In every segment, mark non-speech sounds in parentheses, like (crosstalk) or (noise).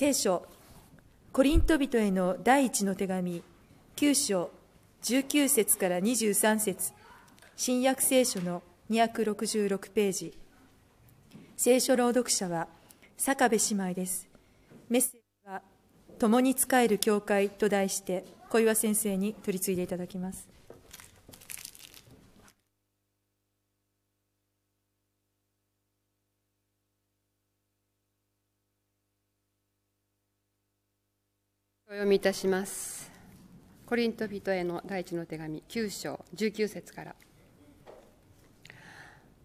聖書、コリント人への第一の手紙、9章、19節から23節新約聖書の266ページ。聖書朗読者は、坂部姉妹です。メッセージは、共に仕える教会と題して、小岩先生に取り次いでいただきます。読みいたしますコリント人への第一の手紙9章19節から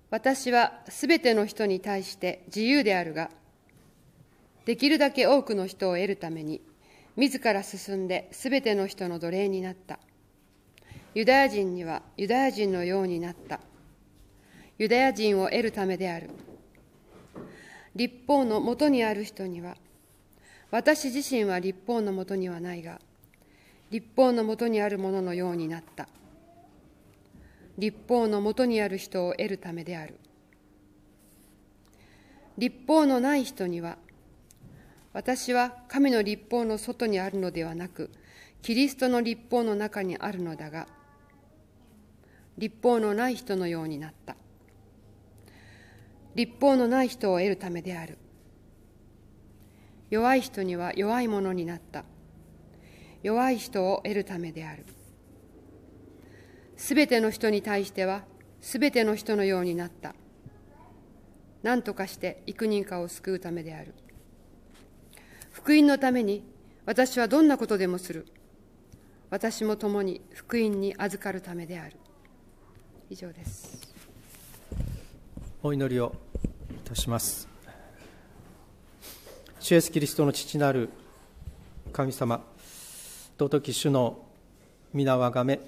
私はすべての人に対して自由であるができるだけ多くの人を得るために自ら進んですべての人の奴隷になったユダヤ人にはユダヤ人のようになったユダヤ人を得るためである立法のもとにある人には私自身は立法のもとにはないが、立法のもとにあるもののようになった。立法のもとにある人を得るためである。立法のない人には、私は神の立法の外にあるのではなく、キリストの立法の中にあるのだが、立法のない人のようになった。立法のない人を得るためである。弱い人には弱いものになった弱い人を得るためであるすべての人に対してはすべての人のようになった何とかして幾人かを救うためである福音のために私はどんなことでもする私も共に福音に預かるためである以上ですお祈りをいたします主イエスキリストの父なる神様尊き主の皆あがめ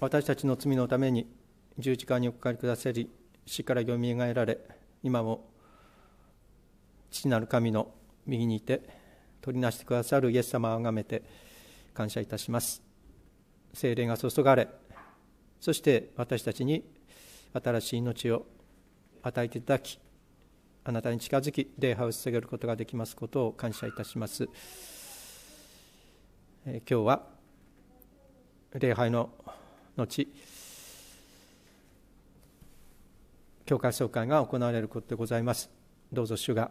私たちの罪のために十字架におかかりくださり死からよみがえられ今も父なる神の右にいて取りなしてくださるイエス様をあがめて感謝いたします精霊が注がれそして私たちに新しい命を与えていただきあなたに近づき礼拝を捧げることができますことを感謝いたします、えー、今日は礼拝の後教会総会が行われることでございますどうぞ主が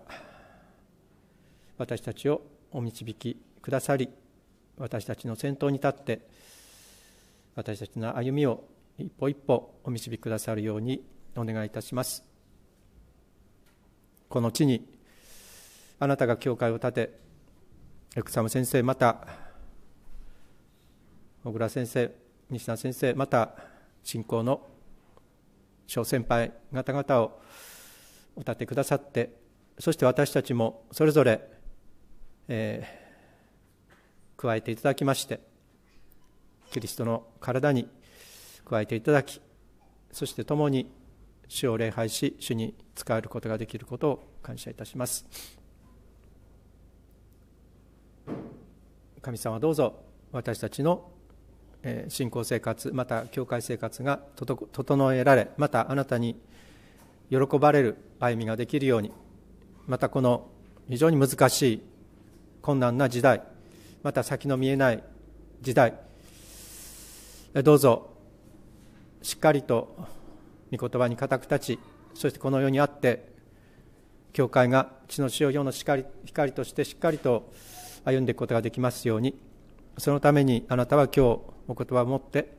私たちをお導きくださり私たちの先頭に立って私たちの歩みを一歩一歩お導きくださるようにお願いいたしますこの地にあなたが教会を建てエクサム先生また小倉先生西田先生また信仰の小先輩方々をお立てくださってそして私たちもそれぞれ、えー、加えていただきましてキリストの体に加えていただきそして共に主を礼拝し主に使えることができることを感謝いたします神様どうぞ私たちの信仰生活また教会生活が整えられまたあなたに喜ばれる歩みができるようにまたこの非常に難しい困難な時代また先の見えない時代どうぞしっかりと御言葉に固く立ちそしてこの世にあって教会が地の塩世の光光としてしっかりと歩んでいくことができますようにそのためにあなたは今日お言葉を持って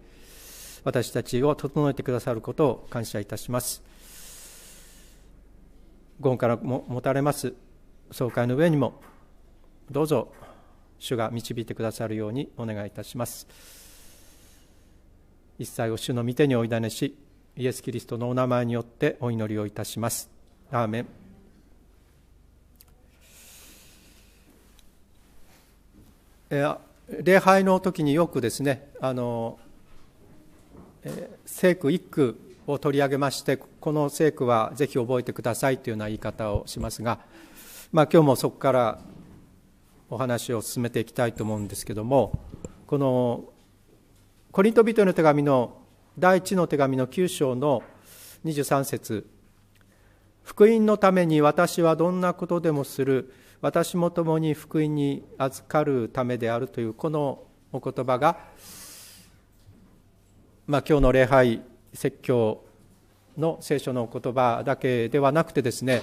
私たちを整えてくださることを感謝いたしますご恩からも持たれます総会の上にもどうぞ主が導いてくださるようにお願いいたします一切を主の御手にお委ねしイエス・キリストのお名前によってお祈りをいたします。アーメン礼拝の時によくですねあの、え聖句一句を取り上げましてこの聖句はぜひ覚えてくださいというような言い方をしますが、まあ、今日もそこからお話を進めていきたいと思うんですけどもこのコリント人への手紙の第一の手紙の9章の23節福音のために私はどんなことでもする私も共に福音に預かるためであるというこのお言葉が、まあ、今日の礼拝説教の聖書の言葉だけではなくてですね、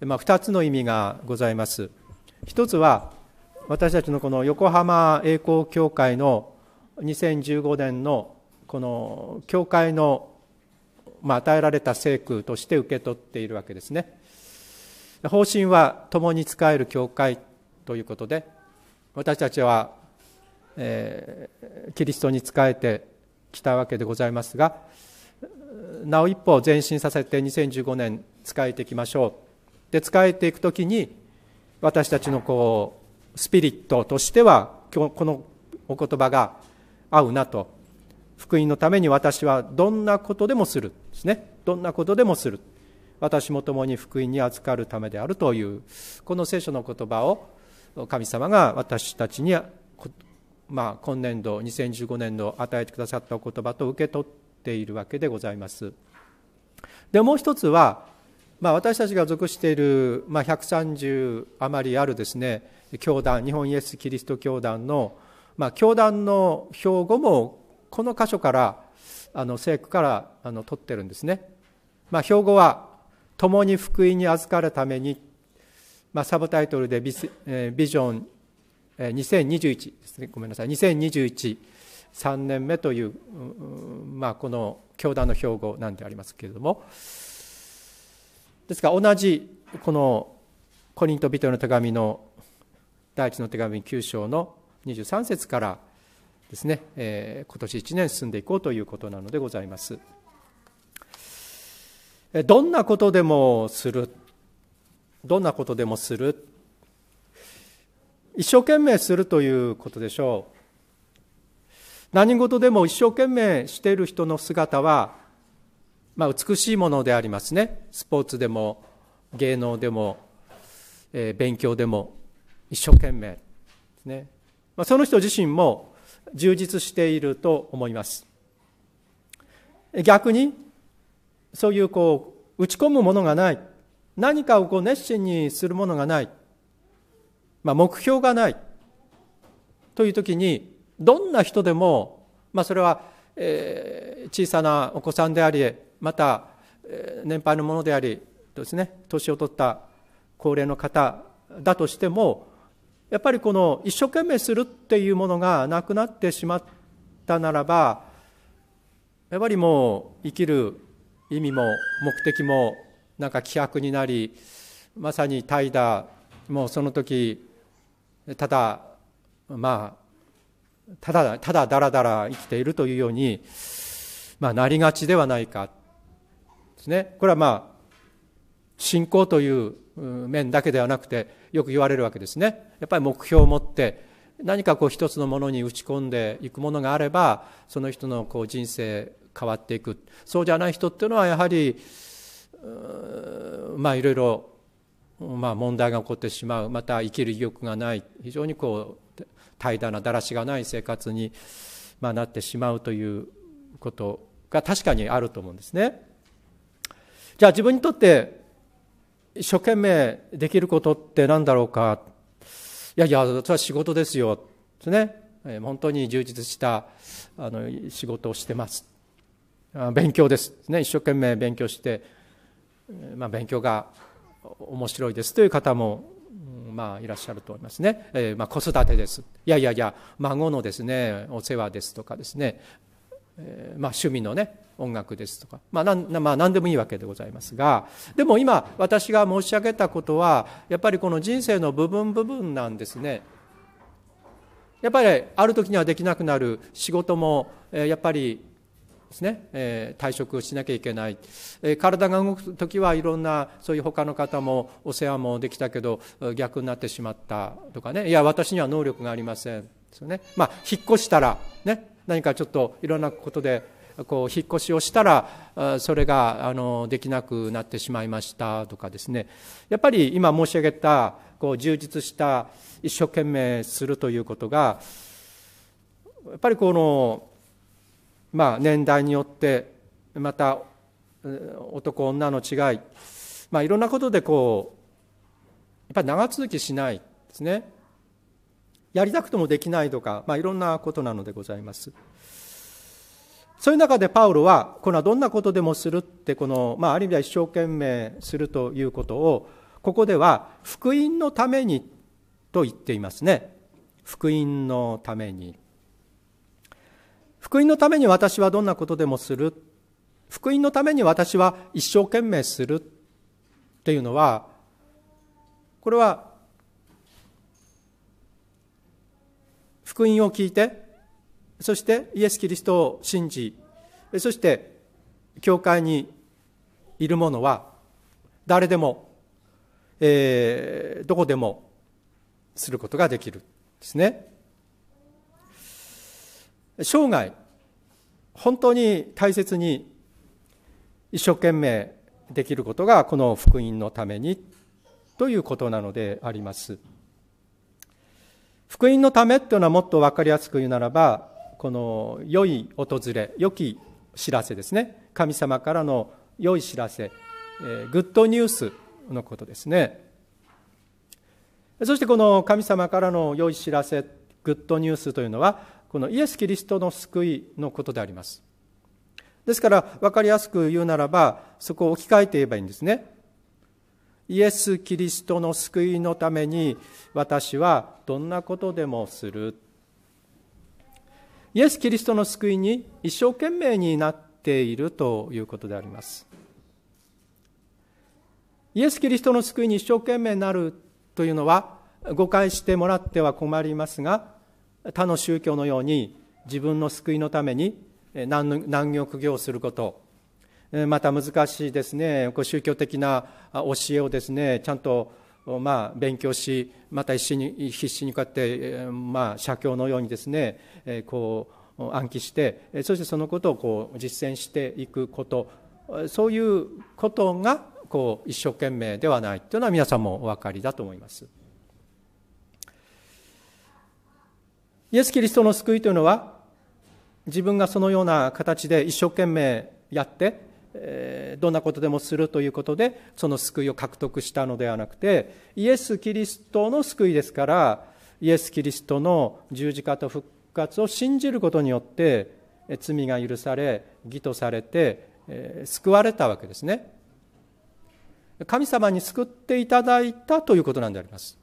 まあ、2つの意味がございます一つは私たちのこの横浜栄光教会の2015年のこの教会の、まあ、与えられた聖句として受け取っているわけですね方針は共に仕える教会ということで私たちは、えー、キリストに仕えてきたわけでございますがなお一歩前進させて2015年仕えていきましょうで使えていくときに私たちのこうスピリットとしてはこのお言葉が合うなと福音のために私はどんなことでもするですねどんなことでもする私も共に福音に預かるためであるというこの聖書の言葉を神様が私たちに、まあ、今年度2015年度与えてくださったお言葉と受け取っているわけでございますでもう一つは、まあ、私たちが属している、まあ、130余りあるですね教団日本イエス・キリスト教団の、まあ、教団の標語もこの箇所からあの聖句からあの取ってるんですね、まあ、標語は「共に福音に預かるために」まあ、サブタイトルでビス、えー、ビジョン、え2021ですねごめんなさい2021 3年目という、まあ、この教団の標語なんでありますけれどもですから同じこのコリント・ビトの手紙の第一の手紙9章の23節から「ですね、えー、今年1年進んでいこうということなのでございます。どんなことでもする。どんなことでもする。一生懸命するということでしょう。何事でも一生懸命している人の姿は、まあ、美しいものでありますね。スポーツでも、芸能でも、えー、勉強でも、一生懸命ね。まあ、その人自身も充実していると思います逆にそういうこう打ち込むものがない何かをこう熱心にするものがない、まあ、目標がないという時にどんな人でも、まあ、それは、えー、小さなお子さんでありまた、えー、年配のものでありですね年を取った高齢の方だとしてもやっぱりこの一生懸命するっていうものがなくなってしまったならばやっぱりもう生きる意味も目的もなんか希薄になりまさに怠惰もうその時ただまあただただだらだら生きているというように、まあ、なりがちではないかですねこれはまあ信仰という面だけではなくてよく言われるわけですね。やっぱり目標を持って何かこう一つのものに打ち込んでいくものがあればその人のこう人生変わっていくそうじゃない人っていうのはやはりまあいろいろ、まあ、問題が起こってしまうまた生きる意欲がない非常にこう怠惰なだらしがない生活に、まあ、なってしまうということが確かにあると思うんですね。じゃあ自分にとって一生懸命できることって何だろうかいやいや、それは仕事ですよ。ね。本当に充実したあの仕事をしてます。勉強です。ね、一生懸命勉強して、まあ、勉強が面白いですという方も、まあ、いらっしゃると思いますね。まあ、子育てです。いやいやいや、孫のですね、お世話ですとかですね、えー、まあ、趣味のね音楽ですとか、まあなんまあ、何でもいいわけでございますがでも今私が申し上げたことはやっぱりこの人生の部分部分なんですねやっぱりある時にはできなくなる仕事も、えー、やっぱりですね、えー、退職しなきゃいけない、えー、体が動く時はいろんなそういう他の方もお世話もできたけど逆になってしまったとかねいや私には能力がありませんですよねまあ引っ越したらね何かちょっといろんなことでこう引っ越しをしたらそれがあのできなくなってしまいましたとかですねやっぱり今申し上げたこう充実した一生懸命するということがやっぱりこの、まあ、年代によってまた男女の違い、まあ、いろんなことでこうやっぱり長続きしないですね。やりたくてもできないとか、まあ、いろんなことなのでございます。そういう中でパウロは、このどんなことでもするって、この、まあ、ある意味では一生懸命するということを、ここでは、福音のためにと言っていますね。福音のために。福音のために私はどんなことでもする。福音のために私は一生懸命するっていうのは、これは福音を聞いてそしてイエス・キリストを信じそして教会にいる者は誰でも、えー、どこでもすることができるですね生涯本当に大切に一生懸命できることがこの福音のためにということなのであります。福音のためっていうのはもっと分かりやすく言うならばこの良い訪れ良き知らせですね神様からの良い知らせ、えグッドニュースのことですねそしてこの神様からの良い知らせグッドニュースというのはこのイエス・キリストの救いのことでありますですから分かりやすく言うならばそこを置き換えて言えばいいんですねイエス・キリストの救いのために私はどんなことでもするイエス・キリストの救いに一生懸命になっているということでありますイエス・キリストの救いに一生懸命になるというのは誤解してもらっては困りますが他の宗教のように自分の救いのために難欲行することまた難しいですねこう宗教的な教えをですねちゃんとまあ、勉強しまた必死に必死にこうやって、まあ、写経のようにですね、えこう暗記してそしてそのことをこう実践していくことそういうことがこう一生懸命ではないというのは皆さんもお分かりだと思います。イエス・キリストの救いというのは自分がそのような形で一生懸命やってえどんなことでもするということでその救いを獲得したのではなくてイエス・キリストの救いですからイエス・キリストの十字架と復活を信じることによって罪が許され義とされて、え救われたわけですね神様に救っていただいたということなんであります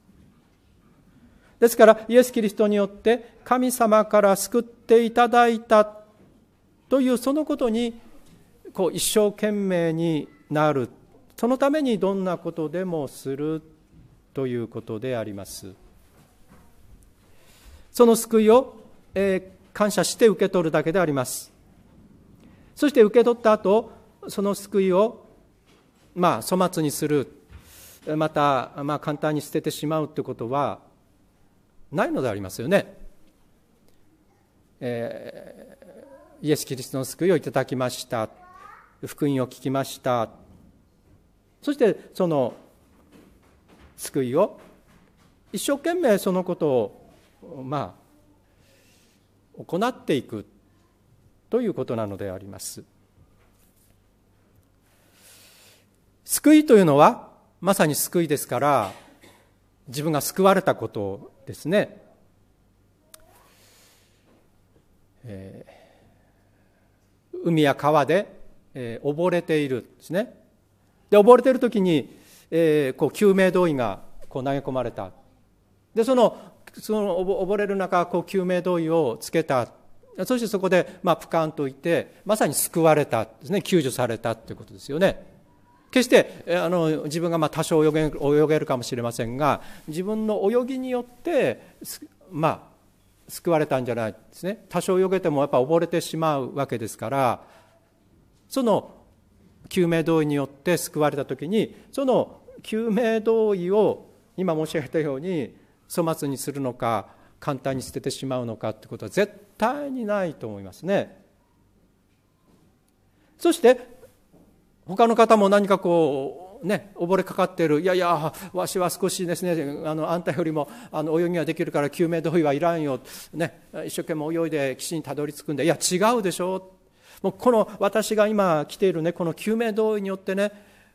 ですからイエス・キリストによって神様から救っていただいたというそのことにこう一生懸命になるそのためにどんなことでもするということでありますその救いを、えー、感謝して受け取るだけでありますそして受け取った後その救いをまあ粗末にするまた、まあ、簡単に捨ててしまうということはないのでありますよね、えー、イエス・キリストの救いをいただきました福音を聞きましたそしてその救いを一生懸命そのことをまあ行っていくということなのであります救いというのはまさに救いですから自分が救われたことですね、えー、海や川でえー、溺れているんですね。で、溺れている時に、えー、こう救命胴衣がこう投げ込まれた。で、その、その溺れる中、こう救命胴衣をつけた。そしてそこで、まあ、プカンといて、まさに救われたですね、救助されたということですよね。決してあの自分がまあ多少泳げ泳げるかもしれませんが自分の泳ぎによってまあ救われたんじゃないですね多少泳げてもやっぱ溺れてしまうわけですからその救命胴衣によって救われた時にその救命胴衣を今申し上げたように粗末にするのか簡単に捨ててしまうのかってことは絶対にないと思いますね。そして他の方も何かこうね溺れかかっているいやいやわしは少しですねあのあんたよりもあの泳ぎはできるから救命胴衣はいらんよ、ね、一生懸命泳いで岸にたどり着くんでいや違うでしょもうこの私が今来ているねこの救命胴衣によってね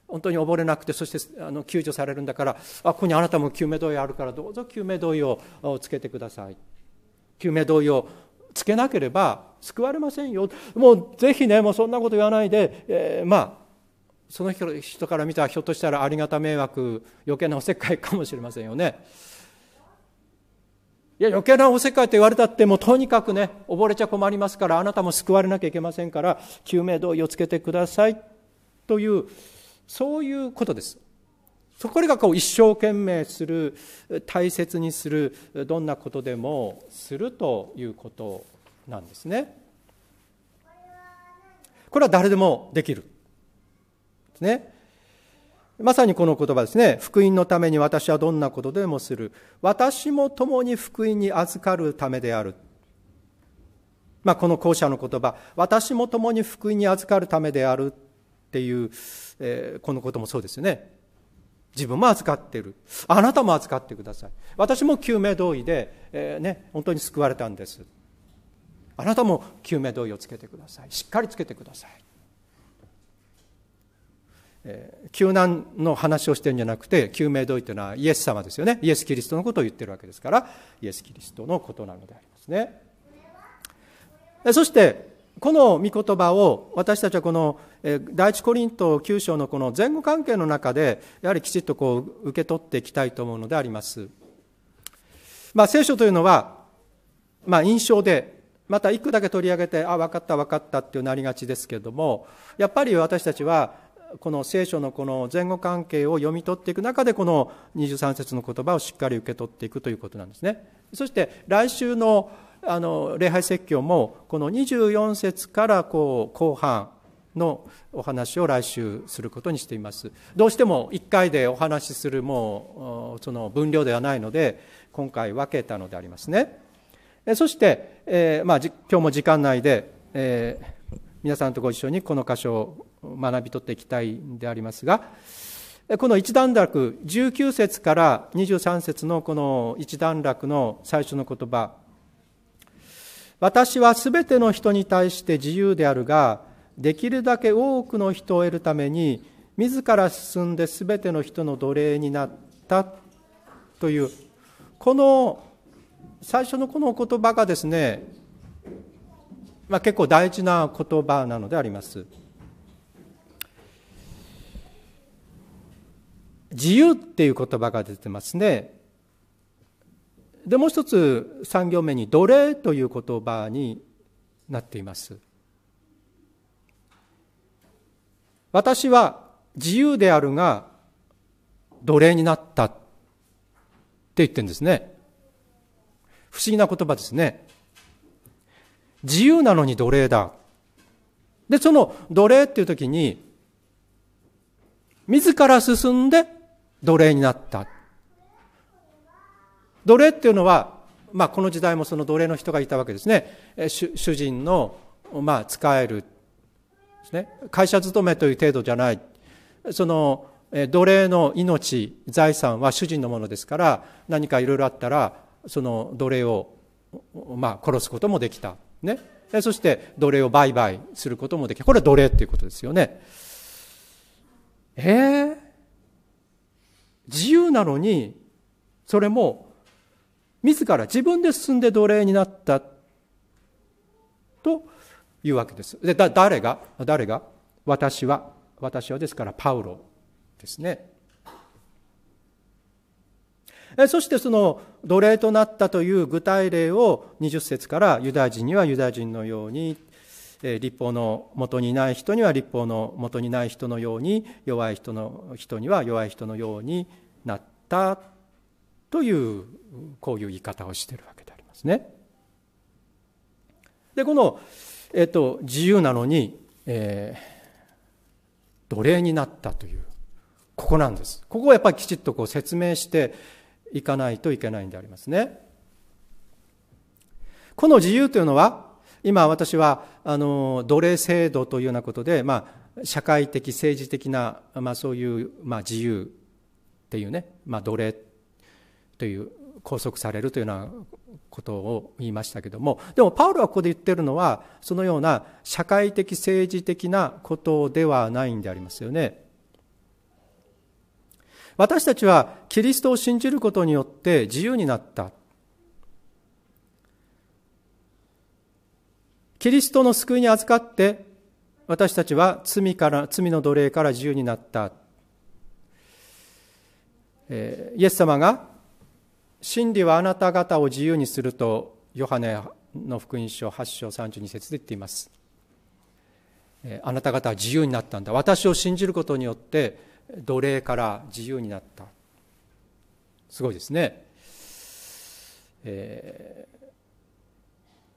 本当に溺れなくてそしてあの救助されるんだからあここにあなたも救命胴衣あるからどうぞ救命胴衣をつけてください救命胴衣をつけなければ救われませんよもうぜひねもうそんなこと言わないで、えー、まあその人から見たらひょっとしたらありがた迷惑余計なおせっかいかもしれませんよね。いや、余計なおせっかいと言われたって、もうとにかくね、溺れちゃ困りますから、あなたも救われなきゃいけませんから、救命胴衣をつけてください。という、そういうことです。そこがこう一生懸命する、大切にする、どんなことでもするということなんですね。これは誰でもできる。ね。まさにこの言葉ですね。福音のために私はどんなことでもする。私も共に福音に預かるためである。まあ、この後者の言葉、私も共に福音に預かるためであるっていう、えー、このこともそうですよね。自分も預かっている。あなたも預かってください。私も救命胴衣で、えー、ね、本当に救われたんです。あなたも救命胴衣をつけてください。しっかりつけてください。救難の話をしてるんじゃなくて救命胴衣というのはイエス様ですよねイエス・キリストのことを言ってるわけですからイエス・キリストのことなのでありますねそしてこの御言葉を私たちはこの第一コリント9章のこの前後関係の中でやはりきちっとこう受け取っていきたいと思うのであります、まあ、聖書というのは、まあ、印象でまた一句だけ取り上げてあ分かった分かったってなりがちですけれどもやっぱり私たちはこの聖書のこの前後関係を読み取っていく中でこの23節の言葉をしっかり受け取っていくということなんですねそして来週のあの礼拝説教もこの24節からこう後半のお話を来週することにしていますどうしても1回でお話しするもうその分量ではないので今回分けたのでありますねそして、えーまあ、今日も時間内で、えー、皆さんとご一緒にこの箇所を学び取っていきたいんでありますがこの一段落19節から23節のこの一段落の最初の言葉私はすべての人に対して自由であるができるだけ多くの人を得るために自ら進んですべての人の奴隷になったというこの最初のこの言葉がですね、まあ、結構大事な言葉なのであります。自由っていう言葉が出てますね。で、もう一つ3行目に奴隷という言葉になっています。私は自由であるが奴隷になったって言ってるんですね。不思議な言葉ですね。自由なのに奴隷だ。で、その奴隷っていう時に自ら進んで奴隷になった。奴隷っていうのは、まあ、この時代もその奴隷の人がいたわけですね。主人の、まあ、使える、ね。会社勤めという程度じゃない。その、奴隷の命、財産は主人のものですから、何かいろいろあったら、その奴隷を、まあ、殺すこともできた。ね。そして奴隷を売買することもできた。これは奴隷っていうことですよね。ええー自由なのに、それも、自ら自分で進んで奴隷になった、というわけです。で、だ、誰が誰が私は、私はですから、パウロですね。そしてその奴隷となったという具体例を20節からユダヤ人にはユダヤ人のように立法のもとにない人には立法のもとにない人のように弱い人の人には弱い人のようになったというこういう言い方をしているわけでありますね。でこの、えっと、自由なのに、えー、奴隷になったというここなんです。ここをやっぱりきちっとこう説明していかないといけないんでありますね。この自由というのは今私はあの奴隷制度というようなことで、まあ、社会的政治的な、まあ、そういう、まあ、自由っていうね、まあ、奴隷という拘束されるというようなことを言いましたけどもでもパウロはここで言ってるのはそのような社会的政治的なことではないんでありますよね。私たちはキリストを信じることによって自由になったキリストの救いに預かって私たちは罪から罪の奴隷から自由になった、えー、イエス様が「真理はあなた方を自由にする」とヨハネの福音書8章32節で言っています、えー、あなた方は自由になったんだ私を信じることによって奴隷から自由になったすごいですね、え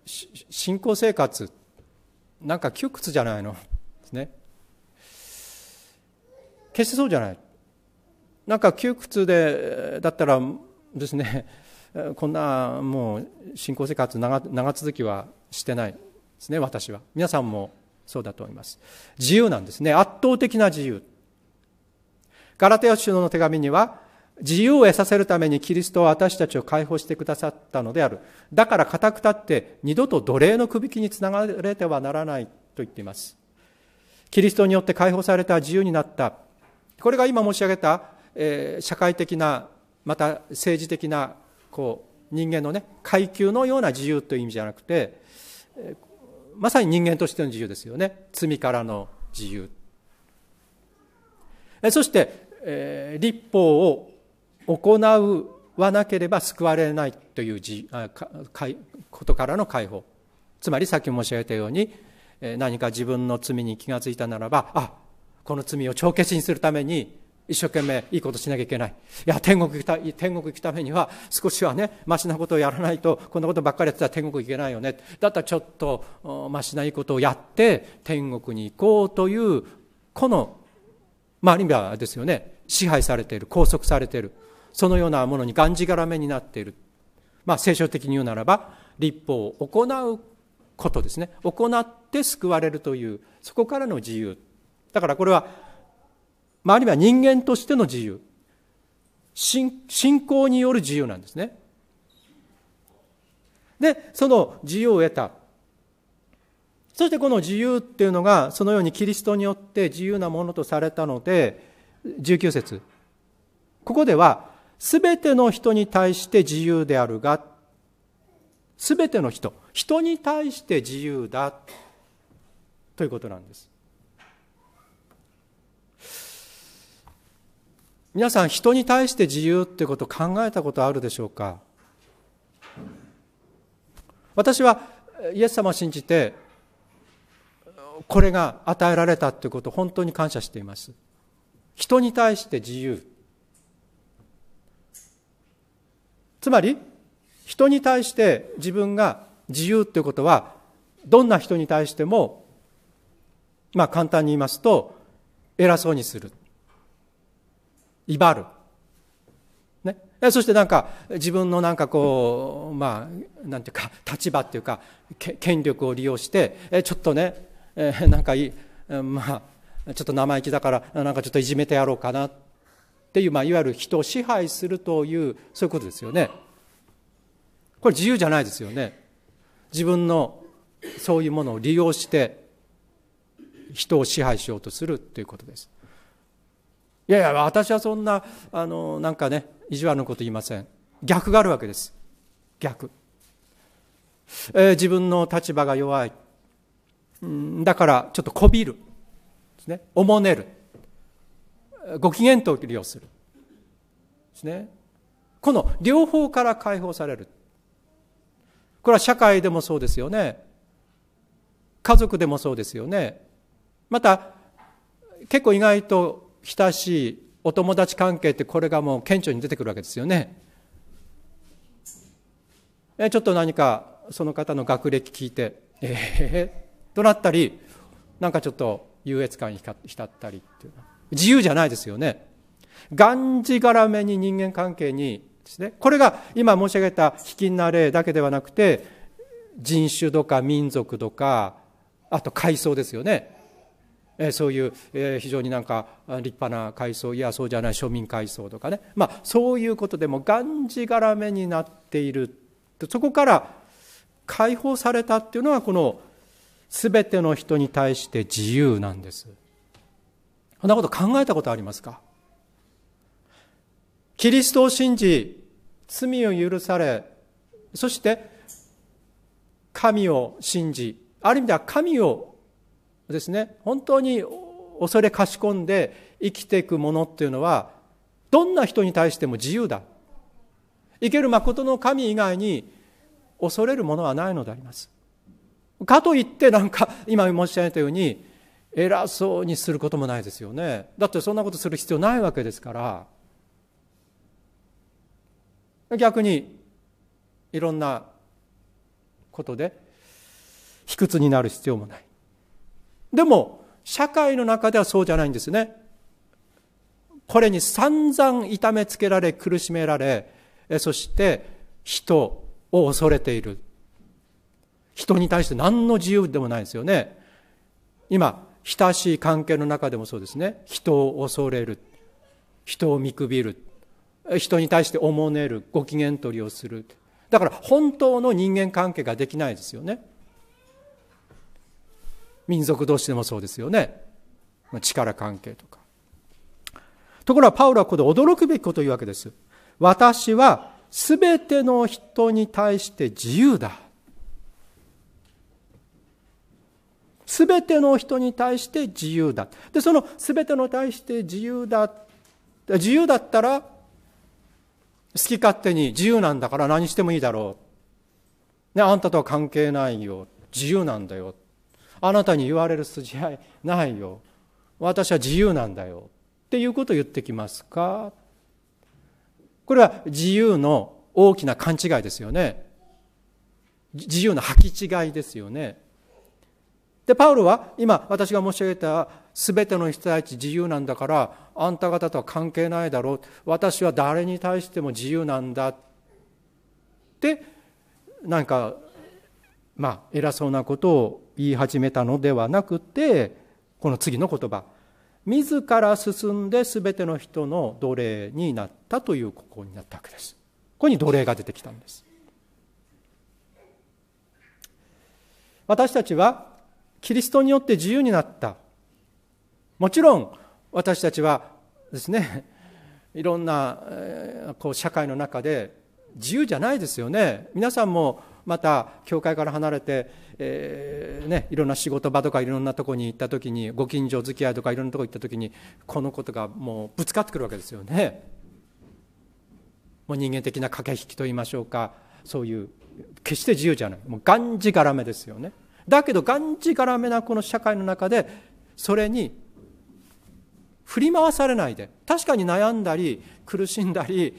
信仰生活なんか窮屈じゃないのですね決してそうじゃないなんか窮屈でだったらですねこんなもう信仰生活長続きはしてないですね私は皆さんもそうだと思います自由なんですね圧倒的な自由ガラテヤ書の手紙には自由を得させるためにキリストは私たちを解放してくださったのである。だから固く立って二度と奴隷の首輝につながれてはならないと言っています。キリストによって解放された自由になった。これが今申し上げた、えー、社会的な、また政治的な、こう、人間のね、階級のような自由という意味じゃなくて、えー、まさに人間としての自由ですよね。罪からの自由。えー、そして、えー、立法を行わなければ救われないということからの解放つまりさっき申し上げたように何か自分の罪に気がついたならばあこの罪を帳消しにするために一生懸命いいことしなきゃいけないいや天国行くた天国行くためには少しはねましなことをやらないとこんなことばっかりやってたら天国行けないよねだったらちょっとましないことをやって天国に行こうというこのまあある意味はですよね支配されている拘束されているそのようなものにがんじがらめになっている、まあ、聖書的に言うならば立法を行うことですね行って救われるというそこからの自由だからこれは、まあ、あるいは人間としての自由信仰による自由なんですねでその自由を得たそしてこの自由っていうのがそのようにキリストによって自由なものとされたので19節ここではすべての人に対して自由であるが、すべての人、人に対して自由だ、ということなんです。皆さん、人に対して自由ってことを考えたことあるでしょうか私は、イエス様を信じて、これが与えられたってことを本当に感謝しています。人に対して自由。つまり人に対して自分が自由ということはどんな人に対してもまあ簡単に言いますと偉そうにする威張るそしてなんか自分のなんかこうまあなんていうか立場っていうか権力を利用してちょっとねなんかいいまあちょっと生意気だからなんかちょっといじめてやろうかなっていう、まあ、いわゆる人を支配するというそういうことですよねこれ自由じゃないですよね自分のそういうものを利用して人を支配しようとするということですいやいや私はそんなあのなんかね意地悪なこと言いません逆があるわけです逆、えー、自分の立場が弱いだからちょっとこびるですねおもねるご機嫌取りをするですねこの両方から解放されるこれは社会でもそうですよね家族でもそうですよねまた結構意外と親しいお友達関係ってこれがもう顕著に出てくるわけですよねちょっと何かその方の学歴聞いてええー、となったりなんかちょっと優越感に浸ったりっていうのは自由じゃないですよね。がんじがらめに人間関係にですね、これが今申し上げた危機な例だけではなくて、人種とか民族とか、あと階層ですよね。えそういう、え非常になんか立派な階層いやそうじゃない庶民階層とかね、まあ、そういうことでもがんじがらめになっているそこから解放されたっていうのはこの全ての人に対して自由なんです。そんなこと考えたことありますかキリストを信じ、罪を許され、そして神を信じ、ある意味では神をですね、本当に恐れかしこんで生きていくものっていうのは、どんな人に対しても自由だ。生ける誠の神以外に恐れるものはないのであります。かといってなんか今申し上げたように偉そうにすることもないですよねだってそんなことする必要ないわけですから逆にいろんなことで卑屈になる必要もないでも社会の中ではそうじゃないんですねこれに散々痛めつけられ苦しめられそして人を恐れている人に対して何の自由でもないですよね今親しい関係の中でもそうですね人を恐れる人を見くびる人に対しておもねるご機嫌取りをするだから本当の人間関係ができないですよね民族同士でもそうですよね力関係とかところがパウロはここで驚くべきことを言うわけです私は全ての人に対して自由だ全ての人に対して自由だ。で、その全ての対して自由だ、自由だったら、好き勝手に自由なんだから何してもいいだろう。ね、あんたとは関係ないよ。自由なんだよ。あなたに言われる筋合いないよ。私は自由なんだよ。っていうことを言ってきますかこれは自由の大きな勘違いですよね。自由の履き違いですよね。でパウルは今私が申し上げた全ての人たち自由なんだからあんた方とは関係ないだろう私は誰に対しても自由なんだってなんかまあ偉そうなことを言い始めたのではなくてこの次の言葉自ら進んで全ての人の奴隷になったというここになったわけです。ここに奴隷が出てきたんです。私たちはキリストによって自由になったもちろん私たちはですねいろんなこう社会の中で自由じゃないですよね皆さんもまた教会から離れて、えー、ね、いろんな仕事場とかいろんなとこに行った時にご近所付き合いとかいろんなとこ行った時にこのことがもうぶつかってくるわけですよねもう人間的な駆け引きといいましょうかそういう決して自由じゃないもうがんじがらめですよねだけどがんじがらめなこの社会の中でそれに振り回されないで確かに悩んだり苦しんだり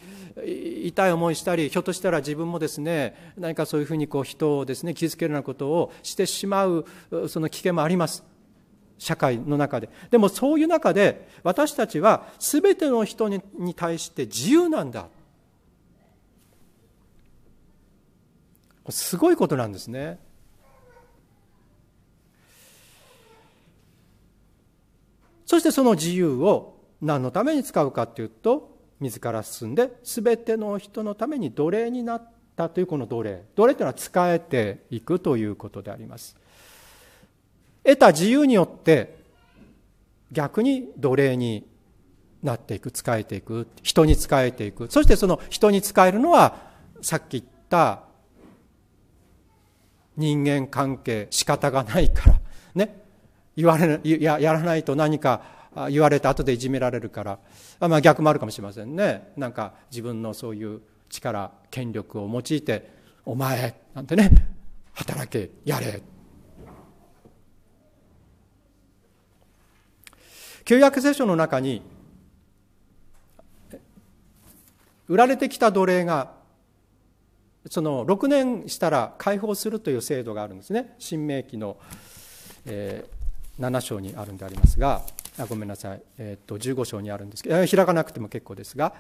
痛い思いしたりひょっとしたら自分もですね何かそういうふうにこう人をですね傷つけるようなことをしてしまうその危険もあります社会の中ででもそういう中で私たちは全ての人に対して自由なんだすごいことなんですねそしてその自由を何のために使うかというと自ら進んで全ての人のために奴隷になったというこの奴隷奴隷というのは使えていくということであります得た自由によって逆に奴隷になっていく使えていく人に使えていくそしてその人に使えるのはさっき言った人間関係仕方がないからね言われややらないと何か言われて後でいじめられるから、まあ、逆もあるかもしれませんねなんか自分のそういう力権力を用いて「お前」なんてね「働けやれ」旧約聖書の中に売られてきた奴隷がその6年したら解放するという制度があるんですね。新明記の、えー7章にあるんでありますが、あごめんなさい、えっ、と15章にあるんですけど、開かなくても結構ですが、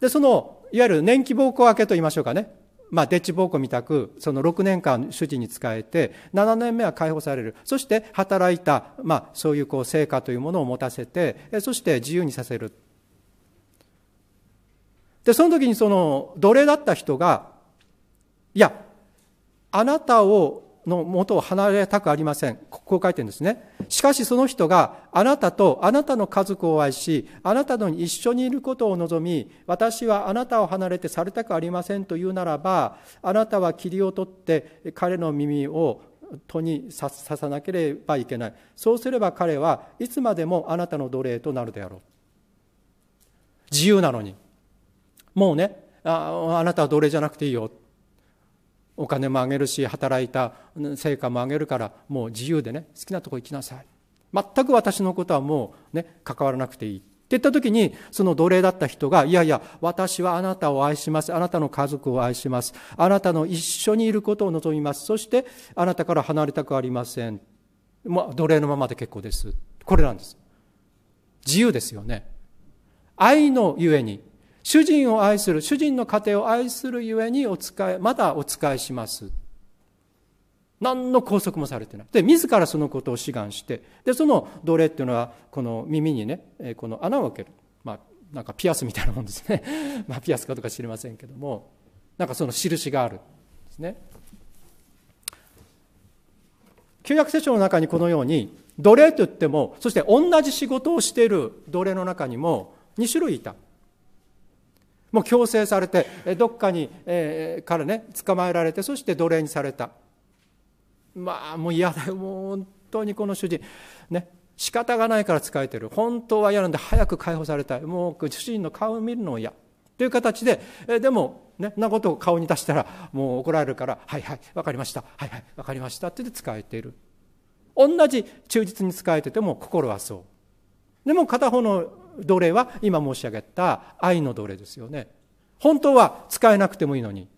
でそのいわゆる年季奉公明けと言いましょうかね、まあ、デッチ奉公みたく、その6年間主人に仕えて、7年目は解放される。そして働いた、まあ、そういうこう成果というものを持たせて、そして自由にさせる。で、その時にその奴隷だった人が、いや、あなたをの元を離れたくありません。こう書いてるんですね。しかしその人があなたとあなたの家族を愛し、あなたの一緒にいることを望み、私はあなたを離れてされたくありませんと言うならば、あなたは霧を取って彼の耳を戸に刺さなければいけない。そうすれば彼はいつまでもあなたの奴隷となるであろう。自由なのに。もうね、ああなたは奴隷じゃなくていいよ。お金もあげるし働いた成果もあげるからもう自由でね好きなとこ行きなさい全く私のことはもうね関わらなくていいって言った時にその奴隷だった人がいやいや私はあなたを愛しますあなたの家族を愛しますあなたの一緒にいることを望みますそしてあなたから離れたくありません、まあ、奴隷のままで結構ですこれなんです自由ですよね愛のゆえに主人を愛する、主人の家庭を愛するゆえにお使い、まだお使いします。何の拘束もされてない。で、自らそのことを志願して、で、その奴隷っていうのは、この耳にね、この穴を開ける。まあ、なんかピアスみたいなもんですね。(laughs) まあ、ピアスかとか知りませんけども、なんかその印があるんですね。旧約聖書の中にこのように、奴隷といっても、そして同じ仕事をしている奴隷の中にも2種類いた。もう強制されてどっかに、えー、からね捕まえられてそして奴隷にされたまあもう嫌だよもう本当にこの主人ね仕方がないから使えてる本当は嫌なんで早く解放されたいもう主人の顔を見るの嫌という形で、えでも、ね、なことを顔に出したらもう怒られるから「はいはい分かりましたはいはい分かりました」って言って使えている同じ忠実に使えてても心はそうでも片方の奴隷は今申し上げた愛の奴隷ですよね本当は使えなくてもいいのに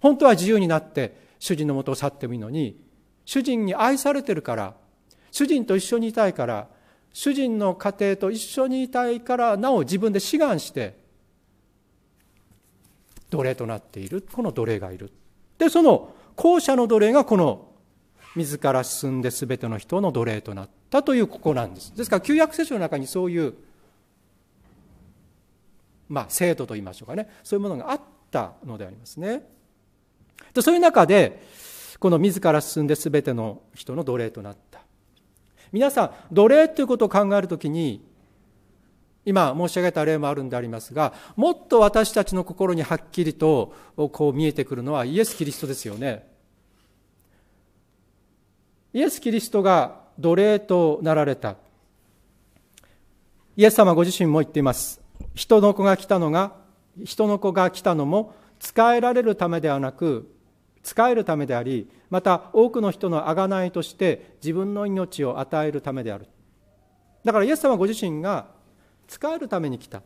本当は自由になって主人のもとを去ってもいいのに主人に愛されてるから主人と一緒にいたいから主人の家庭と一緒にいたいからなお自分で志願して奴隷となっているこの奴隷がいるでその後者の奴隷がこの自ら進んで全ての人の奴隷となったというここなんですですから旧約聖書の中にそういうまあ、制度といいましょうかねそういうものがあったのでありますね。でそういう中でこの自ら進んで全ての人の奴隷となった皆さん奴隷ということを考えるときに今申し上げた例もあるんでありますがもっと私たちの心にはっきりとこう見えてくるのはイエス・キリストですよねイエス・キリストが奴隷となられたイエス様ご自身も言っています人の子が来たのが、人の子が来たのも、使えられるためではなく、使えるためであり、また多くの人の贖いとして自分の命を与えるためである。だからイエス様ご自身が使えるために来た。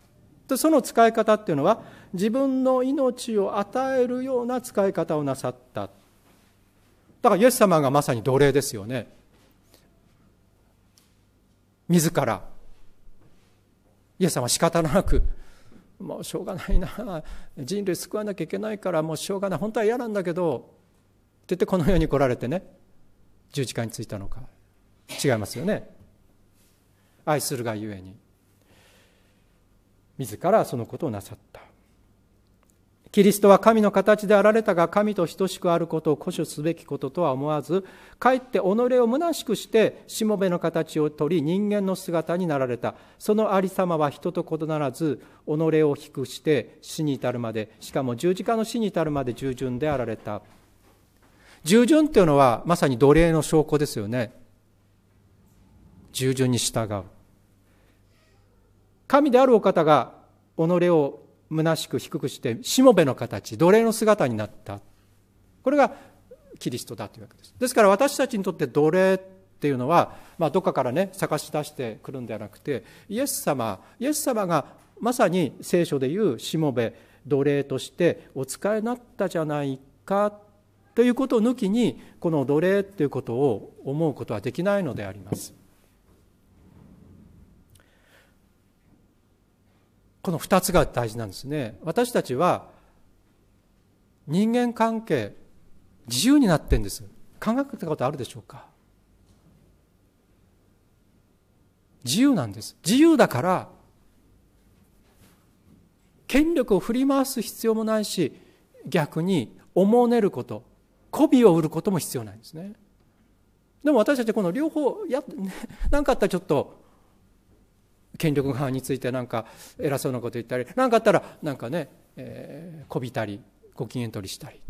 その使い方っていうのは自分の命を与えるような使い方をなさった。だからイエス様がまさに奴隷ですよね。自らイエス様は仕方なくもうしょうがないな人類救わなきゃいけないからもうしょうがない本当は嫌なんだけどって言ってこの世に来られてね十字架についたのか違いますよね愛するがゆえに自らそのことをなさったキリストは神の形であられたが神と等しくあることを固守すべきこととは思わずかえって己を虚しくしてしもべの形をとり人間の姿になられたそのありさまは人と異ならず己を低くして死に至るまでしかも十字架の死に至るまで従順であられた従順っていうのはまさに奴隷の証拠ですよね従順に従う神であるお方が己を虚しく低くしてしもべの形奴隷の姿になったこれがキリストだというわけですですから私たちにとって奴隷っていうのは、まあ、どっかからね探し出してくるんではなくてイエス様イエス様がまさに聖書でいうしもべ奴隷としてお使いになったじゃないかということを抜きにこの奴隷ということを思うことはできないのでありますこの2つが大事なんですね私たちは人間関係自由になってんです考えたことあるでしょうか自由なんです自由だから権力を振り回す必要もないし逆におもねること媚びを売ることも必要ないんですねでも私たちこの両方や、なんかあったらちょっと権力側についてなんか偉そうなこと言ったり何かあったらなんかね、えー、こびたりご機嫌取りしたり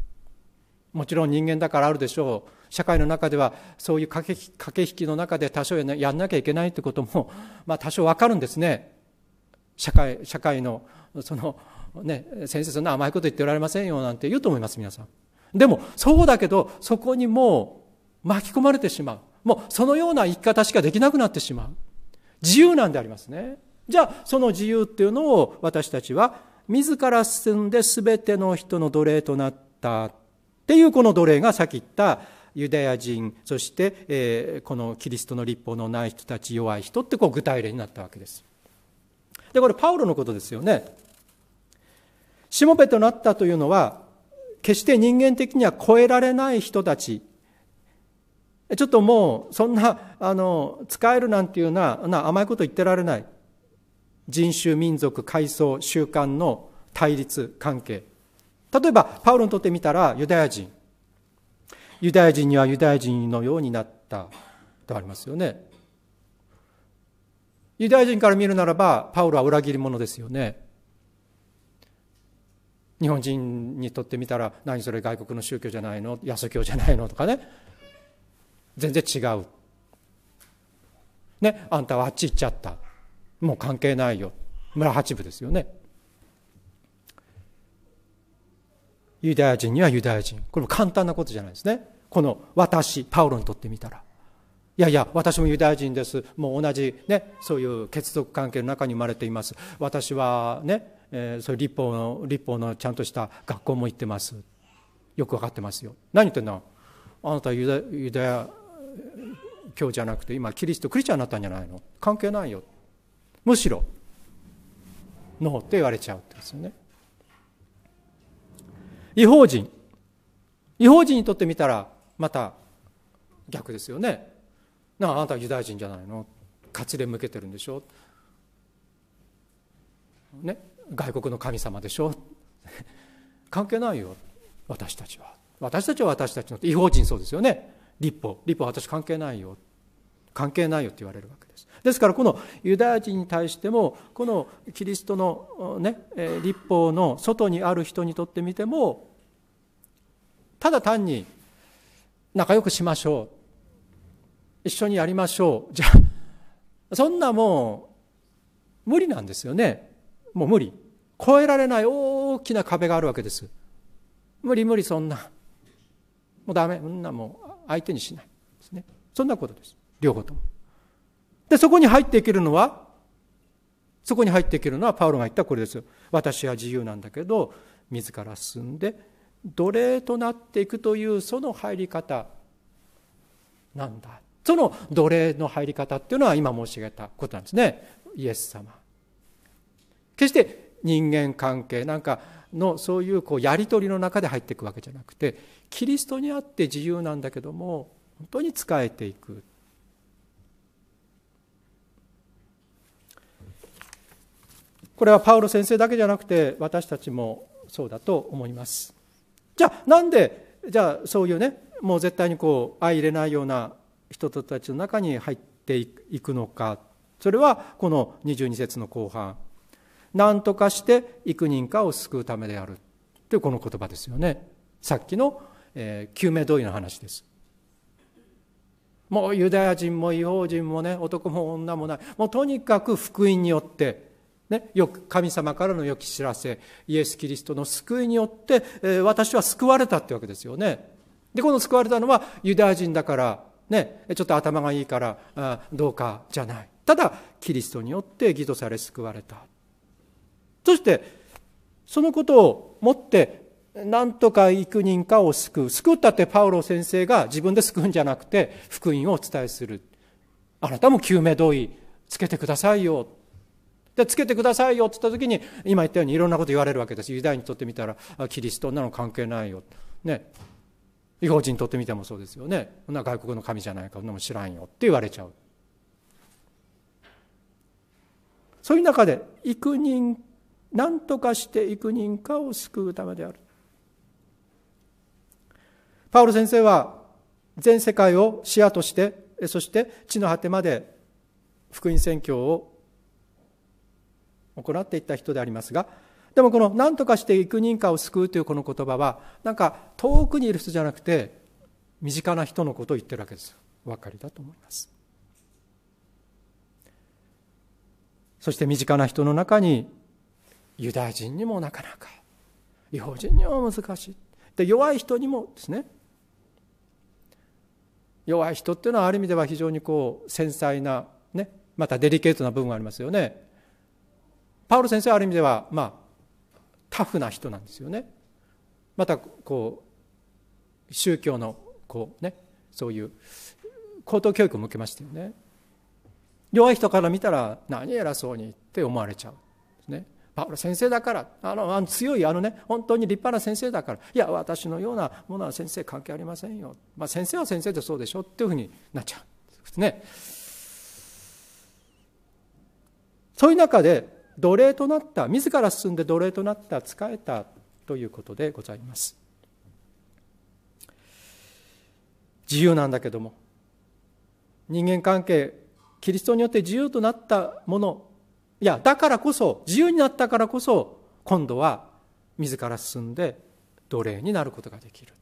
もちろん人間だからあるでしょう社会の中ではそういう駆け駆け引きの中で多少やんなきゃいけないってことも、まあ、多少わかるんですね社会社会のその、ね、先生そんな甘いこと言っておられませんよなんて言うと思います皆さんでもそうだけどそこにもう巻き込まれてしまうもうそのような生き方しかできなくなってしまう自由なんでありますね。じゃあ、その自由っていうのを私たちは、自ら進んで全ての人の奴隷となったっていうこの奴隷がさっき言ったユダヤ人、そして、このキリストの立法のない人たち、弱い人ってこう具体例になったわけです。で、これパウロのことですよね。しもべとなったというのは、決して人間的には超えられない人たちちょっともうそんなあの使えるなんていうなな甘いこと言ってられない人種民族階層習慣の対立関係例えばパウロにとってみたらユダヤ人ユダヤ人にはユダヤ人のようになったとありますよねユダヤ人から見るならばパウロは裏切り者ですよね日本人にとってみたら何それ外国の宗教じゃないの安教じゃないのとかね全然違う。ね、あんたはあっち行っちゃった。もう関係ないよ。村八部ですよね。ユダヤ人にはユダヤ人。これも簡単なことじゃないですね。この私、パウロにとってみたら。いやいや、私もユダヤ人です。もう同じね、そういう血族関係の中に生まれています。私はね、えー、そういう立法の、立法のちゃんとした学校も行ってます。よく分かってますよ。何言ってんのあなたユダヤ今日じゃなくて今キリストクリスチャンになったんじゃないの関係ないよむしろノーって言われちゃうってですよね違法人違法人にとってみたらまた逆ですよねなああなたはユダヤ人じゃないの活霊向けてるんでしょね外国の神様でしょ関係ないよ私たちは私たちは私たちの違法人そうですよね立法立法は私関係ないよ関係ないよって言われるわけですですからこのユダヤ人に対してもこのキリストの、ね、立法の外にある人にとってみてもただ単に仲良くしましょう一緒にやりましょうじゃあそんなもう無理なんですよねもう無理超えられない大きな壁があるわけです無理無理そんなもうダメそんなもう相手にしないですねそんなことです両方ともでそこに入っていけるのはそこに入っていけるのはパウロが言ったこれですよ私は自由なんだけど自ら進んで奴隷となっていくというその入り方なんだその奴隷の入り方っていうのは今申し上げたことなんですねイエス様決して人間関係なんかのそういうこうやり取りの中で入っていくわけじゃなくてキリストにあって自由なんだけども本当に仕えていくこれはパウロ先生だけじゃなくて私たちもそうだと思いますじゃあなんでじゃあそういうねもう絶対にこう相入れないような人たちの中に入っていくのかそれはこの22節の後半何とかして幾人かを救うためであるというこの言葉ですよねさっきのえー、救命胴衣の話ですもうユダヤ人も違法人もね男も女もないもうとにかく福音によってね、よく神様からの良き知らせイエス・キリストの救いによって、えー、私は救われたってわけですよね。でこの救われたのはユダヤ人だから、ね、ちょっと頭がいいからあどうかじゃないただキリストによって義とされ救われたそしてそのことをもって何とか幾人かを救う。救ったってパウロ先生が自分で救うんじゃなくて、福音をお伝えする。あなたも救命胴衣、つけてくださいよ。で、つけてくださいよって言った時に、今言ったようにいろんなこと言われるわけです。ユダヤにとってみたら、キリストなの関係ないよ。ね。違法人にとってみてもそうですよね。そんな外国の神じゃないか、そんなも知らんよって言われちゃう。そういう中で、幾人、何とかして幾人かを救うためである。パウロ先生は全世界を視野としてそして地の果てまで福音宣教を行っていった人でありますがでもこの何とかして幾人かを救うというこの言葉はなんか遠くにいる人じゃなくて身近な人のことを言ってるわけですお分かりだと思いますそして身近な人の中にユダヤ人にもなかなか違法人にも難しいで弱い人にもですね弱い人っていうのはある意味では非常にこう繊細な、ね、またデリケートな部分がありますよね。パウロ先生はある意味では、まあ、タフな人なんですよね。またこう宗教のこう、ね、そういう高等教育も受けましたよね。弱い人から見たら何偉そうにって思われちゃうんですね。パウロ先生だから、あの、あの強い、あのね、本当に立派な先生だから、いや、私のようなものは先生関係ありませんよ。まあ、先生は先生でそうでしょっていうふうになっちゃうんですね。そういう中で、奴隷となった、自ら進んで奴隷となった、仕えたということでございます。自由なんだけども、人間関係、キリストによって自由となったものいや、だからこそ、自由になったからこそ、今度は自ら進んで奴隷になることができる。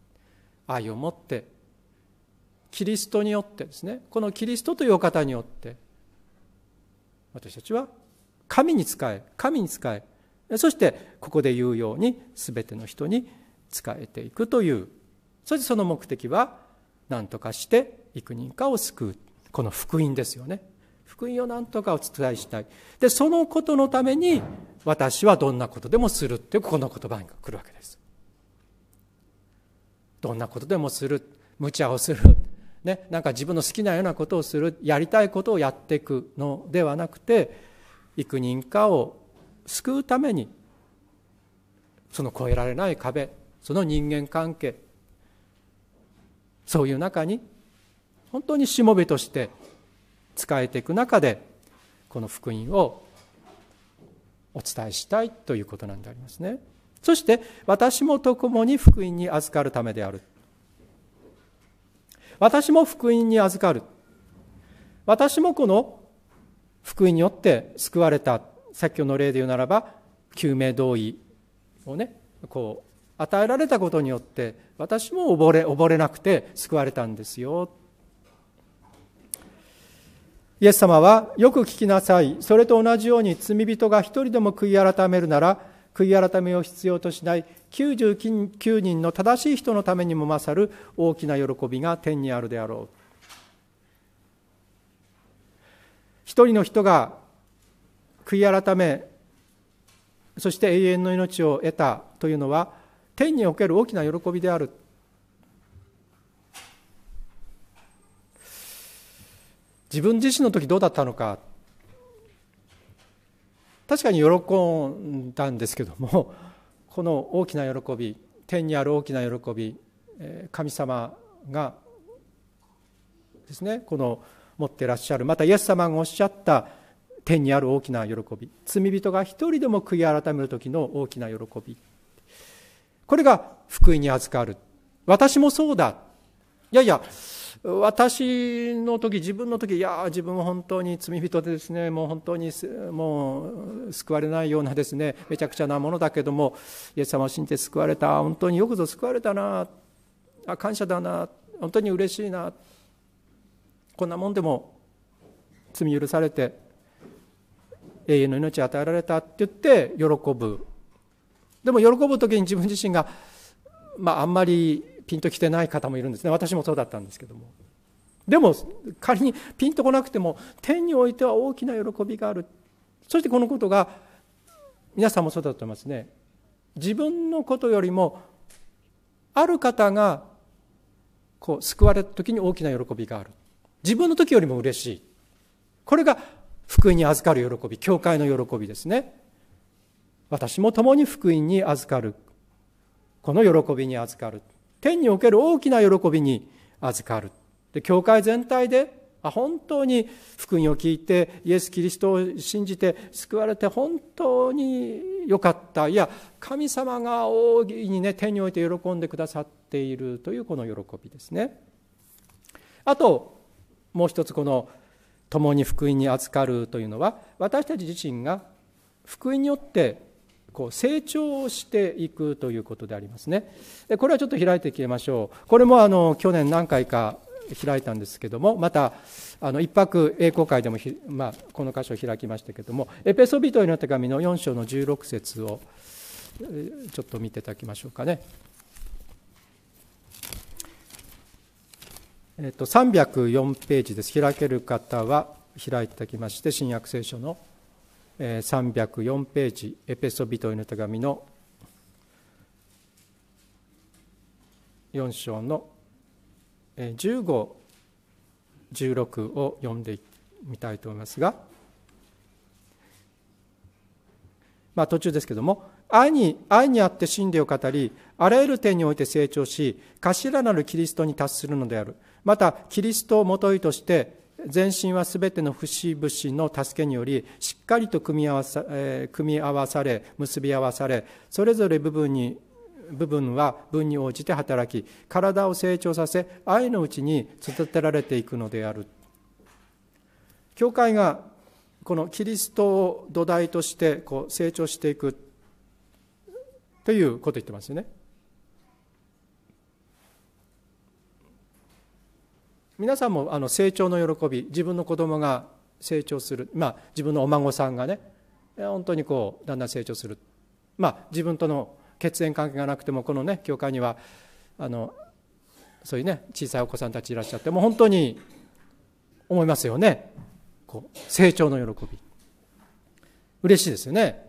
愛を持って、キリストによってですね、このキリストというお方によって、私たちは神に仕え、神に仕え、そしてここで言うように全ての人に仕えていくという、そしてその目的は何とかして幾人かを救う、この福音ですよね。福音を何とかお伝えしたいでそのことのために私はどんなことでもするってこの言葉が来るわけですどんなことでもする無茶をする、ね、なんか自分の好きなようなことをするやりたいことをやっていくのではなくて幾人かを救うためにその越えられない壁その人間関係そういう中に本当にしもべとして使えていく中でこの福音をお伝えしたいということなんでありますねそして私もと共に福音に預かるためである私も福音に預かる私もこの福音によって救われた先ほどの例で言うならば救命同意をねこう与えられたことによって私も溺れ溺れなくて救われたんですよイエス様は、よく聞きなさい。それと同じように罪人が一人でも悔い改めるなら、悔い改めを必要としない99人の正しい人のためにも勝る大きな喜びが天にあるであろう。一人の人が悔い改め、そして永遠の命を得たというのは、天における大きな喜びである。自分自身の時どうだったのか確かに喜んだんですけども (laughs) この大きな喜び天にある大きな喜び神様がですねこの持ってらっしゃるまたイエス様がおっしゃった天にある大きな喜び罪人が一人でも悔い改める時の大きな喜びこれが福音に預かる私もそうだいやいや私の時自分の時いや自分は本当に罪人でですねもう本当にもう救われないようなですねめちゃくちゃなものだけどもイエス様を信じて救われた本当によくぞ救われたなあ感謝だな本当に嬉しいなこんなもんでも罪許されて永遠の命与えられたって言って喜ぶでも喜ぶ時に自分自身がまああんまりピンときてない方もいるんですね私もそうだったんですけどもでも仮にピンとこなくても天においては大きな喜びがあるそしてこのことが皆さんもそうだと思いますね自分のことよりもある方がこう救われた時に大きな喜びがある自分の時よりも嬉しいこれが福音に預かる喜び教会の喜びですね私も共に福音に預かるこの喜びに預かる天における大きな喜びに預かる。で、教会全体で本当に福音を聞いてイエス・キリストを信じて救われて本当に良かったいや神様が大いにね手において喜んでくださっているというこの喜びですねあともう一つこの「共に福音に預かる」というのは私たち自身が福音によってこう成長していくということでありますねでこれはちょっと開いていきましょうこれもあの去年何回か開いたんですけどもまたあの一泊栄光会でもまあ、この箇所を開きましたけどもエペソビトへの手紙の4章の16節をちょっと見ていただきましょうかね。えっと、304ページです。開ける方は開いていただきまして、新約聖書の「304ページエペソビトへの手紙の4章の1516を読んでみたいと思いますが、まあ、途中ですけども愛に愛にあって真理を語りあらゆる点において成長し頭なるキリストに達するのであるまたキリストをもといとして全身はすべての節々の助けによりしっかりと組み合わさ,、え組み合わされ結び合わされそれぞれ部分に部分は分に応じて働き体を成長させ愛のうちに育てられていくのである教会がこのキリストを土台としてこう成長していくということを言ってますよね皆さんもあの成長の喜び自分の子供が成長する、まあ、自分のお孫さんがね本当にこうだんだん成長する、まあ、自分との血縁関係がなくてもこのね教会にはあのそういうね小さいお子さんたちいらっしゃってもう本当に思いますよねこう成長の喜び嬉しいですよね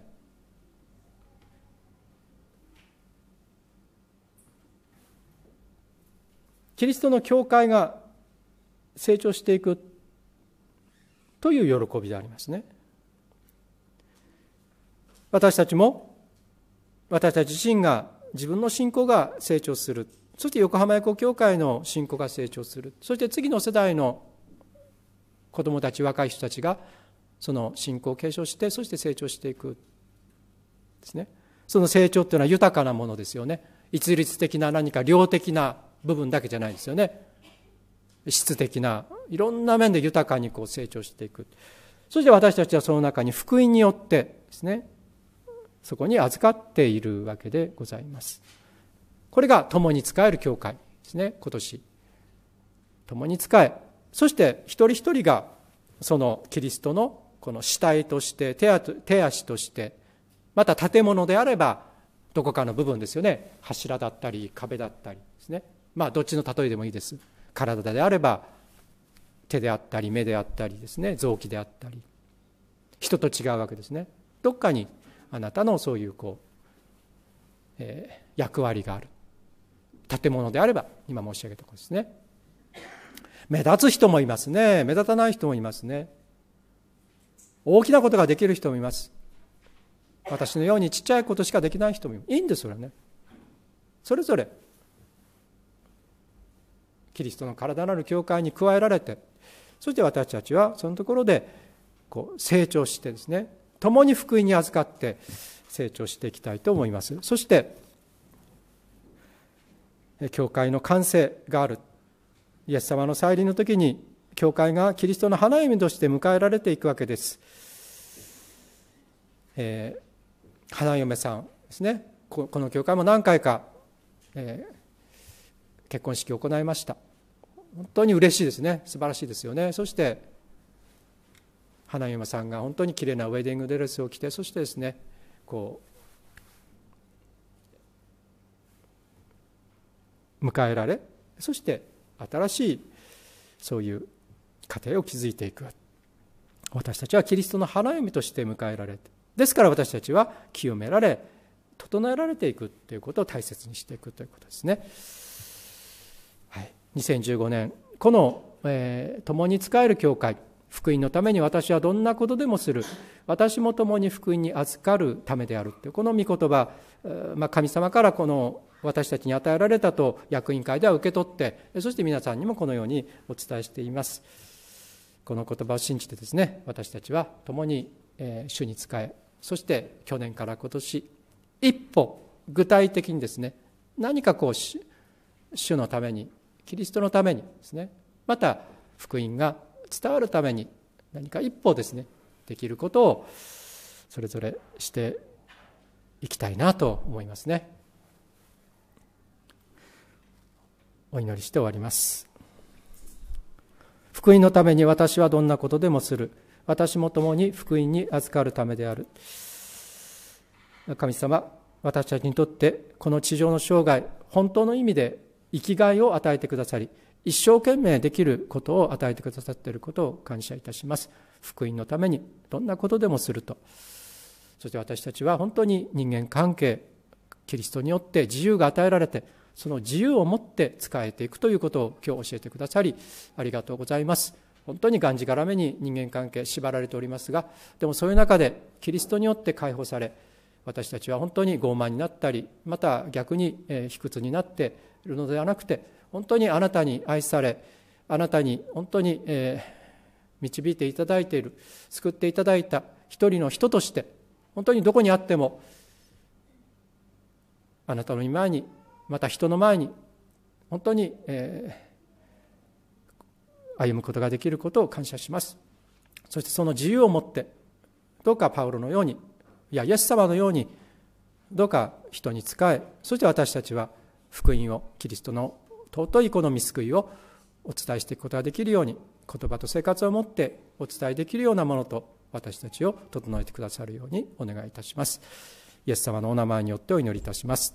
キリストの教会が成長していくという喜びでありますね私たちも私たち自身が自分の信仰が成長するそして横浜エコ協会の信仰が成長するそして次の世代の子どもたち若い人たちがその信仰を継承してそして成長していくですねその成長っていうのは豊かなものですよね一律的な何か量的な部分だけじゃないですよね質的ないろんな面で豊かにこう成長していくそして私たちはその中に福音によってですねそこに預かっているわけでございますこれが共に使える教会ですね今年共に使えそして一人一人がそのキリストのこの死体として手足としてまた建物であればどこかの部分ですよね柱だったり壁だったりですねまあどっちの例えでもいいです体であれば手であったり目であったりですね臓器であったり人と違うわけですねどっかにあなたのそういうこう、えー、役割がある建物であれば今申し上げたことですね目立つ人もいますね目立たない人もいますね大きなことができる人もいます私のようにちっちゃいことしかできない人もいいんですそれねそれぞれキリストの体なる教会に加えられてそして私たちはそのところでこう成長してですね共に福音に預かって成長していきたいと思いますそして教会の完成があるイエス様の再臨の時に教会がキリストの花嫁として迎えられていくわけです、えー、花嫁さんですねこの教会も何回か、えー、結婚式を行いました本当に嬉しいですね素晴らしいですよねそして花嫁さんが本当に綺麗なウェディングドレスを着てそしてですねこう迎えられそして新しいそういう家庭を築いていく私たちはキリストの花嫁として迎えられてですから私たちは清められ整えられていくということを大切にしていくということですね。2015年この、えー、共に仕える教会福音のために私はどんなことでもする私も共に福音に預かるためであるってこの御言葉、まあ、神様からこの私たちに与えられたと役員会では受け取ってそして皆さんにもこのようにお伝えしていますこの言葉を信じてですね私たちは共にえ主に仕えそして去年から今年一歩具体的にですね何かこう主のためにキリストのためにですねまた福音が伝わるために何か一歩ですねできることをそれぞれしていきたいなと思いますねお祈りして終わります福音のために私はどんなことでもする私も共に福音に預かるためである神様私たちにとってこの地上の生涯本当の意味で生きがいを与えてくださり一生懸命できることを与えてくださっていることを感謝いたします福音のためにどんなことでもするとそして私たちは本当に人間関係キリストによって自由が与えられてその自由をもって使えていくということを今日教えてくださりありがとうございます本当にがんじがらめに人間関係縛られておりますがでもそういう中でキリストによって解放され私たちは本当に傲慢になったりまた逆に卑屈になっているのではなくて本当にあなたに愛されあなたに本当に、え導いていただいている救っていただいた一人の人として本当にどこにあってもあなたの前にまた人の前に本当に、え歩むことができることを感謝しますそしてその自由を持ってどうかパウロのようにいやイエス様のようにどうか人に仕えそして私たちは福音をキリストの尊いこの見救いをお伝えしていくことができるように言葉と生活をもってお伝えできるようなものと私たちを整えてくださるようにお願いいたしますイエス様のお名前によってお祈りいたします